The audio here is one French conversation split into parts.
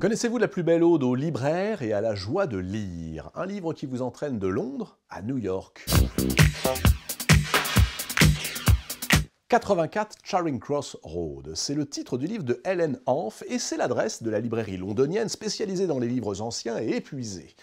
Connaissez-vous la plus belle ode au libraires et à la joie de lire Un livre qui vous entraîne de Londres à New York. 84 Charing Cross Road, c'est le titre du livre de Helen Hanf et c'est l'adresse de la librairie londonienne spécialisée dans les livres anciens et épuisés.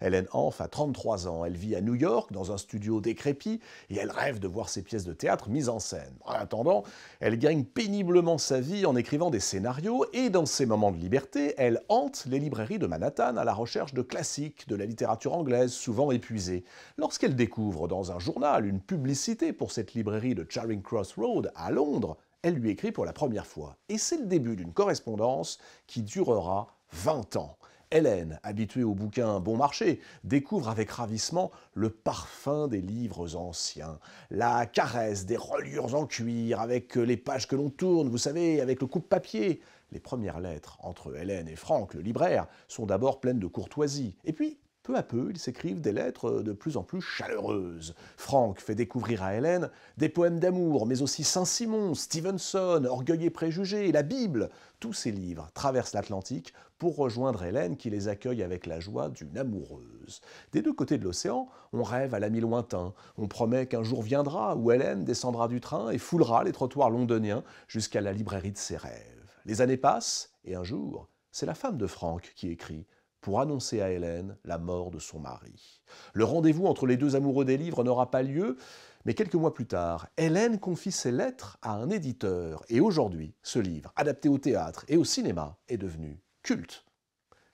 Helen Hanf a 33 ans. Elle vit à New York dans un studio décrépit et elle rêve de voir ses pièces de théâtre mises en scène. En attendant, elle gagne péniblement sa vie en écrivant des scénarios et dans ses moments de liberté, elle hante les librairies de Manhattan à la recherche de classiques de la littérature anglaise souvent épuisée. Lorsqu'elle découvre dans un journal une publicité pour cette librairie de Charing Cross Road à Londres, elle lui écrit pour la première fois. Et c'est le début d'une correspondance qui durera 20 ans. Hélène, habituée au bouquin bon marché, découvre avec ravissement le parfum des livres anciens, la caresse des reliures en cuir avec les pages que l'on tourne, vous savez, avec le coup de papier Les premières lettres entre Hélène et Franck, le libraire, sont d'abord pleines de courtoisie, et puis peu à peu, ils s'écrivent des lettres euh, de plus en plus chaleureuses. Franck fait découvrir à Hélène des poèmes d'amour, mais aussi Saint-Simon, Stevenson, Orgueil et Préjugés, la Bible. Tous ces livres traversent l'Atlantique pour rejoindre Hélène qui les accueille avec la joie d'une amoureuse. Des deux côtés de l'océan, on rêve à l'ami lointain, on promet qu'un jour viendra où Hélène descendra du train et foulera les trottoirs londoniens jusqu'à la librairie de ses rêves. Les années passent, et un jour, c'est la femme de Franck qui écrit pour annoncer à Hélène la mort de son mari. Le rendez-vous entre les deux amoureux des livres n'aura pas lieu, mais quelques mois plus tard, Hélène confie ses lettres à un éditeur, et aujourd'hui, ce livre, adapté au théâtre et au cinéma, est devenu culte.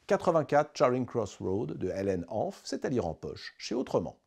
84 Charing Cross Road de Hélène Hanf, c'est à lire en poche, chez Autrement.